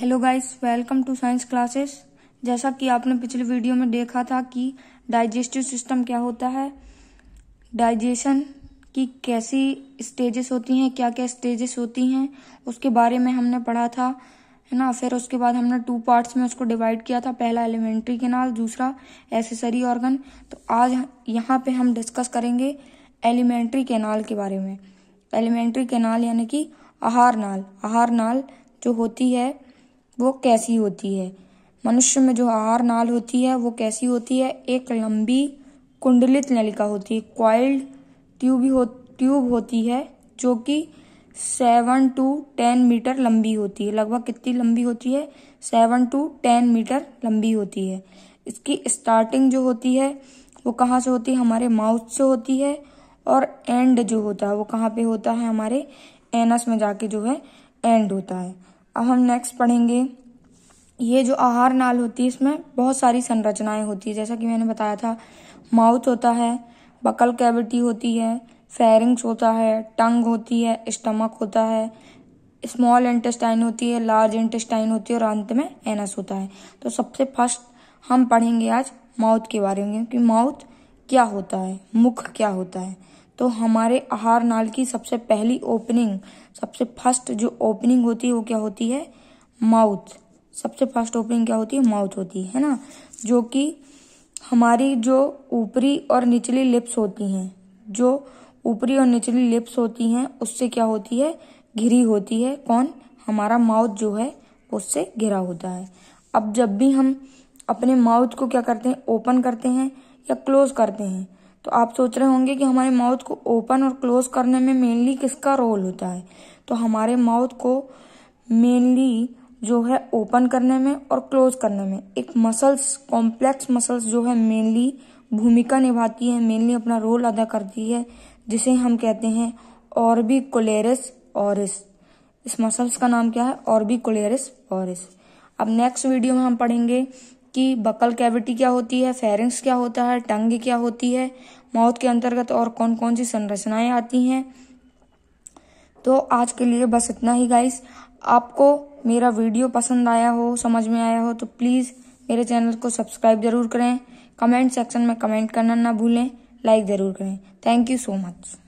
hello guys welcome to science classes जैसा कि आपने पिछले वीडियो में देखा था कि डाइजेस्टिव सिस्टम क्या होता है डाइजेशन की कैसी स्टेजेस होती हैं क्या क्या स्टेजेस होती हैं उसके बारे में हमने पढ़ा था है ना फिर उसके बाद हमने टू पार्ट्स में उसको डिवाइड किया था पहला एलिमेंट्री केनाल दूसरा एसेसरी ऑर्गन तो आज यहाँ पर हम डिस्कस करेंगे एलिमेंट्री केनाल के बारे में एलिमेंट्री केनाल यानी कि आहार नाल आहार नाल जो होती है वो कैसी होती है मनुष्य में जो आहार नाल होती है वो कैसी होती है एक लंबी कुंडलित नलिका होती है क्वाइल्ड ट्यूब हो ट्यूब होती है जो कि सेवन टू टेन मीटर लंबी होती है लगभग कितनी लंबी होती है सेवन टू टेन मीटर लंबी होती है इसकी स्टार्टिंग जो होती है वो कहाँ से होती है हमारे माउथ से होती है और एंड जो होता है वो कहाँ पे होता है हमारे एनस में जाके जो है एंड होता है अब हम नेक्स्ट पढ़ेंगे ये जो आहार नाल होती है इसमें बहुत सारी संरचनाएं होती है जैसा कि मैंने बताया था माउथ होता है बकल कैविटी होती है फेरिंग्स होता है टंग होती है स्टमक होता है स्मॉल इंटेस्टाइन होती है लार्ज इंटेस्टाइन होती है और अंत में एनस होता है तो सबसे फर्स्ट हम पढ़ेंगे आज माउथ के बारे में कि माउथ क्या होता है मुख क्या होता है तो हमारे आहार नाल की सबसे पहली ओपनिंग सबसे फर्स्ट जो ओपनिंग होती है वो क्या होती है माउथ सबसे फर्स्ट ओपनिंग क्या होती है माउथ होती है ना जो कि हमारी जो ऊपरी और निचली लिप्स होती हैं जो ऊपरी और निचली लिप्स होती हैं उससे क्या होती है घिरी होती है कौन हमारा माउथ जो है उससे घिरा होता है अब जब भी हम अपने माउथ को क्या करते हैं ओपन करते हैं या क्लोज करते हैं तो आप सोच रहे होंगे कि हमारे माउथ को ओपन और क्लोज करने में मेनली किसका रोल होता है तो हमारे माउथ को मेनली जो है ओपन करने में और क्लोज करने में एक मसल्स कॉम्प्लेक्स मसल्स जो है मेनली भूमिका निभाती है मेनली अपना रोल अदा करती है जिसे हम कहते हैं ऑर्बी कोलेरिस ऑरिस इस मसल्स का नाम क्या है ऑर्बी कोलेरिस ऑरिस अब नेक्स्ट वीडियो में हम पढ़ेंगे कि बकल कैविटी क्या होती है फेरिंग्स क्या होता है टंग क्या होती है माउथ के अंतर्गत और कौन कौन सी संरचनाएं आती हैं तो आज के लिए बस इतना ही गाइस आपको मेरा वीडियो पसंद आया हो समझ में आया हो तो प्लीज़ मेरे चैनल को सब्सक्राइब ज़रूर करें कमेंट सेक्शन में कमेंट करना ना भूलें लाइक ज़रूर करें थैंक यू सो मच